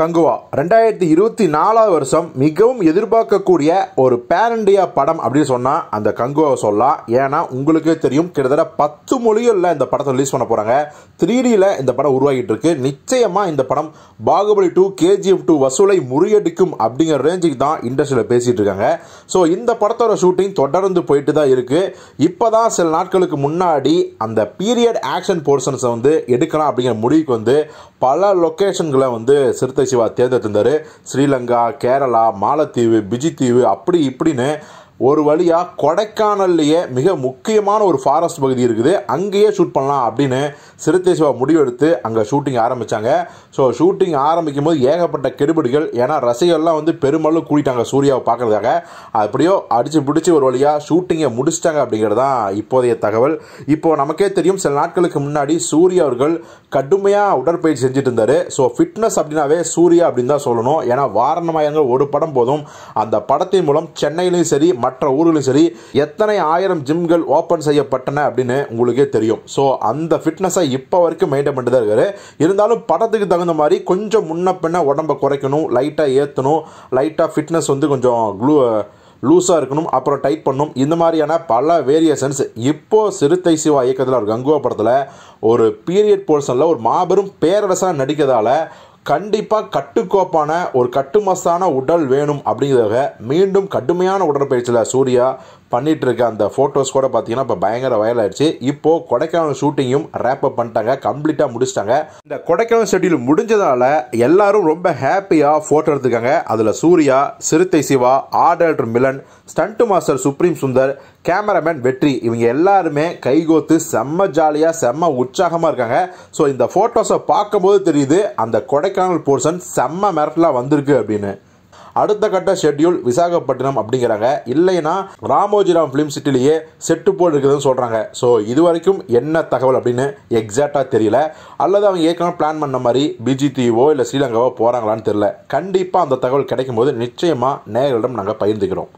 கங்குவா ரெண்டாயிரத்தி இருபத்தி நாலாவது வருஷம் மிகவும் எதிர்பார்க்கக்கூடிய ஒரு பேரண்டியா படம் அப்படின்னு சொன்னால் அந்த கங்குவாவை சொல்லலாம் ஏன்னா உங்களுக்கே தெரியும் கிட்டத்தட்ட பத்து மொழிகளில் இந்த படத்தை ரிலீஸ் பண்ண போகிறாங்க த்ரீ இந்த படம் உருவாகிட்டு இருக்கு நிச்சயமாக இந்த படம் பாகுபலி டூ கேஜிஎஃப் டூ வசூலை முறியடிக்கும் அப்படிங்கிற ரேஞ்சுக்கு தான் இண்டஸ்ட்ரியில் பேசிகிட்டு இருக்காங்க ஸோ இந்த படத்தோட ஷூட்டிங் தொடர்ந்து போயிட்டு தான் இருக்குது இப்போ தான் சில நாட்களுக்கு முன்னாடி அந்த பீரியட் ஆக்ஷன் போர்ஷன்ஸை வந்து எடுக்கலாம் அப்படிங்கிற முடிவுக்கு வந்து பல லொக்கேஷன்களை வந்து சிறுத்தை சிவா தேர்ந்தெடுத்திருந்தாரு ஸ்ரீலங்கா கேரளா மாலத்தீவு பிஜித்தீவு அப்படி இப்படின்னு ஒரு வழியாக கொடைக்கானல்லையே மிக முக்கியமான ஒரு ஃபாரஸ்ட் பகுதி இருக்குது அங்கேயே ஷூட் பண்ணலாம் அப்படின்னு சிறுத்தை சிவா முடிவெடுத்து அங்கே ஷூட்டிங் ஆரம்பித்தாங்க ஸோ ஷூட்டிங் ஆரம்பிக்கும் போது ஏகப்பட்ட கெடுபிடிகள் ஏன்னா ரசிகர்கள்லாம் வந்து பெருமளவு கூட்டிட்டாங்க சூர்யாவை பார்க்குறதுக்காக அப்படியோ அடித்து பிடிச்சி ஒரு வழியாக ஷூட்டிங்கை முடிச்சிட்டாங்க அப்படிங்கிறது தான் இப்போதைய தகவல் இப்போது நமக்கே தெரியும் சில நாட்களுக்கு முன்னாடி சூர்யா அவர்கள் கடுமையாக உடற்பயிற்சி செஞ்சுட்டு இருந்தார் ஸோ ஃபிட்னஸ் அப்படின்னாவே சூர்யா அப்படின்னு தான் சொல்லணும் ஏன்னா வாரணமாயங்கள் ஒரு படம் போதும் அந்த படத்தின் மூலம் சென்னையிலையும் சரி மற்ற ஊர்களிலும் சரி எத்தனை ஆயிரம் ஜிம்கள் ஓப்பன் செய்யப்பட்டன அப்படின்னு உங்களுக்கே தெரியும் ஸோ அந்த ஃபிட்னஸை இப்போ வரைக்கும் மெயின்டைன் பண்ணிட்டு தான் இருக்காரு இருந்தாலும் படத்துக்கு தகுந்த மாதிரி கொஞ்சம் முன்ன பின்ன உடம்பை குறைக்கணும் லைட்டாக ஏற்றணும் லைட்டாக ஃபிட்னஸ் வந்து கொஞ்சம் க்ளூ லூஸாக இருக்கணும் அப்புறம் டைட் பண்ணணும் இந்த மாதிரியான பல வேரியேஷன்ஸ் இப்போது சிறுத்தை சிவா இயக்கத்தில் ஒரு கங்குவா படத்தில் ஒரு பீரியட் போர்ஷனில் ஒரு மாபெரும் பேரரசாக நடிக்கிறதால கண்டிப்பாக கட்டுக்கோப்பான ஒரு கட்டுமஸ்தான உடல் வேணும் அப்படிங்கிறத மீண்டும் கடுமையான உடற்பயிற்சியில் சூர்யா பண்ணிட்டு இருக்க அந்த ஃபோட்டோஸ் கூட பார்த்தீங்கன்னா இப்போ பயங்கர வயல் ஆயிடுச்சு இப்போது கொடைக்கானல் ஷூட்டிங்கும் ரேப் பண்ணிட்டாங்க கம்ப்ளீட்டாக முடிச்சிட்டாங்க இந்த கொடைக்கானல் ஷெட்யூல் முடிஞ்சதால எல்லாரும் ரொம்ப ஹாப்பியாக ஃபோட்டோ எடுத்துக்காங்க அதில் Suriya Siruthai Siva art Milan stunt master Supreme Sundar cameraman Vetri இவங்க எல்லாருமே கைகோத்து செம்ம ஜாலியாக செம்ம உற்சாகமாக இருக்காங்க ஸோ இந்த ஃபோட்டோஸை பார்க்கும்போது தெரியுது அந்த கொடைக்கானல் போர்ஷன் செம்ம மிரட்டலாக வந்திருக்கு அப்படின்னு அடுத்த கட்ட ஷெட்யூல் விசாகப்பட்டினம் அப்படிங்கிறாங்க இல்லைன்னா ராமோஜிராம் ஃபிலிம் சிட்டிலேயே செட்டு போல் இருக்குதுன்னு சொல்கிறாங்க ஸோ இது வரைக்கும் என்ன தகவல் அப்படின்னு எக்ஸாக்டாக தெரியல அல்லது அவங்க ஏற்கனவே பிளான் பண்ண மாதிரி பிஜிடிவோ இல்லை ஸ்ரீலங்காவோ போகிறாங்களான்னு தெரியல கண்டிப்பாக அந்த தகவல் கிடைக்கும் போது நிச்சயமாக நேர்களிடம் நாங்கள் பகிர்ந்துக்கிறோம்